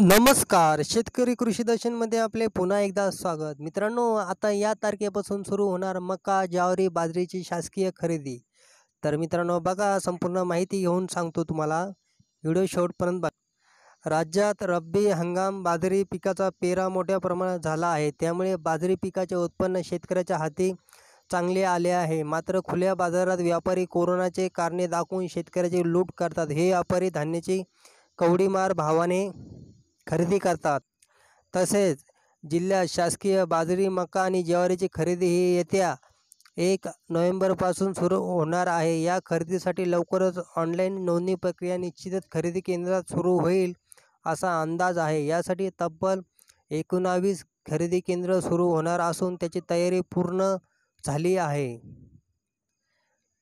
नमस्कार शेतकरी कृषी दर्शनमध्ये आपले पुन्हा एकदा स्वागत मित्रांनो आता या तारखेपासून सुरू होणार मका ज्वारी बाजरीची शासकीय खरेदी तर मित्रांनो बघा संपूर्ण माहिती घेऊन सांगतो तुम्हाला व्हिडिओ शेवटपर्यंत बघा राज्यात रब्बी हंगाम बाजरी पिकाचा पेरा मोठ्या प्रमाणात झाला आहे त्यामुळे बाजरी पिकाचे उत्पन्न शेतकऱ्याच्या हाती चांगले आले आहे मात्र खुल्या बाजारात व्यापारी कोरोनाचे कारणे दाखवून शेतकऱ्याची लूट करतात हे व्यापारी धान्याची कवडीमार भावाने खरेदी करतात तसेच जिल्ह्यात शासकीय बाजरी मका आणि ज्वारीची खरेदी ही येत्या एक नोव्हेंबरपासून सुरू होणार आहे या खरेदीसाठी लवकरच ऑनलाईन नोंदणी प्रक्रिया निश्चितच खरेदी केंद्रात सुरू होईल असा अंदाज आहे यासाठी तब्बल एकोणावीस खरेदी केंद्र सुरू होणार असून त्याची तयारी पूर्ण झाली आहे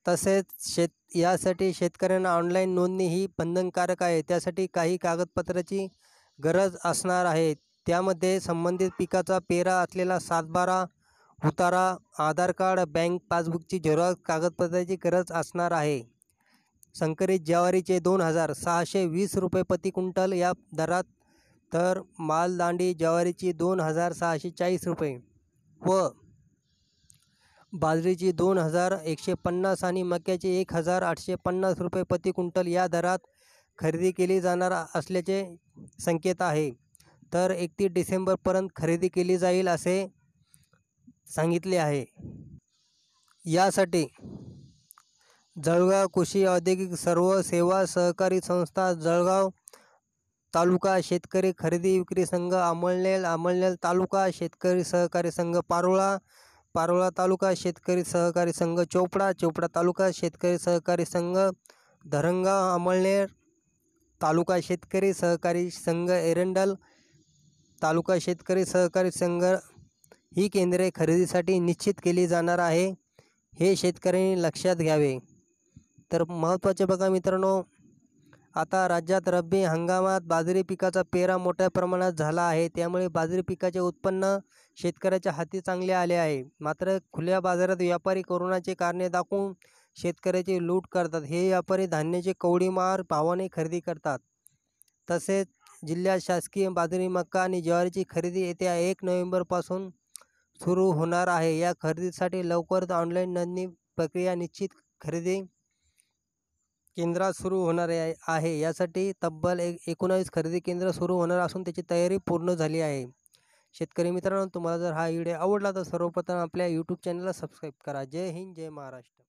तसेच शेत यासाठी शेतकऱ्यांना ऑनलाईन नोंदणी ही बंधनकारक आहे त्यासाठी काही कागदपत्राची गरज असणार आहे त्यामध्ये संबंधित पिकाचा पेरा असलेला सातबारा उतारा आधार कार्ड बँक पासबुकची झेरॉक्स कागदपत्राची गरज असणार आहे संकरित ज्वारीचे दोन हजार सहाशे वीस रुपये प्रति क्विंटल या दरात तर मालदांडी ज्वारीची दोन हजार सहाशे चाळीस रुपये व बाजरीची दोन हजार एकशे पन्नास आणि मक्याची एक हजार आठशे पन्नास रुपये प्रति क्विंटल या दरात खरेदी केली जाणार असल्याचे संकेत आहे तर एकतीस डिसेंबरपर्यंत खरेदी केली जाईल असे सांगितले आहे यासाठी जळगाव कृषी औद्योगिक सर्व सेवा सहकारी संस्था जळगाव तालुका शेतकरी खरेदी विक्री संघ अमळनेल अमळनेल तालुका शेतकरी सहकारी संघ पारोळा पारोळा तालुका शेतकरी सहकारी संघ चोपडा चोपडा तालुका शेतकरी सहकारी संघ धरणगाव अमळनेर तालुका शेतकरी सहकारी संघ एरंडल तालुका शेतकरी सहकारी संघ ही केंद्रे खरेदीसाठी निश्चित केली जाणार आहे हे शेतकऱ्यांनी लक्षात घ्यावे तर महत्त्वाचे बघा मित्रांनो आता राज्यात रब्बी हंगामात बाजरी पिकाचा पेरा मोठ्या प्रमाणात झाला आहे त्यामुळे बाजरी पिकाचे उत्पन्न शेतकऱ्याच्या हाती चांगले आले आहे मात्र खुल्या बाजारात व्यापारी कोरोनाचे कारणे दाखवून शेतकऱ्याची लूट करतात हे व्यापारी धान्याचे कवडीमार भावाने खरेदी करतात तसेच जिल्ह्यात शासकीय बाजरी मका आणि ज्वारीची खरेदी येत्या एक नोव्हेंबरपासून सुरू होणार आहे या खरेदीसाठी लवकरच ऑनलाईन नोंदणी प्रक्रिया निश्चित खरेदी केंद्रात सुरू होणार आहे यासाठी तब्बल एक एकोणावीस खरेदी केंद्र सुरू होणार असून त्याची तयारी पूर्ण झाली आहे शेतकरी मित्रांनो तुम्हाला जर हा व्हिडिओ आवडला तर सर्वप्रथम आपल्या यूट्यूब चॅनलला सबस्क्राईब करा जय हिंद जय महाराष्ट्र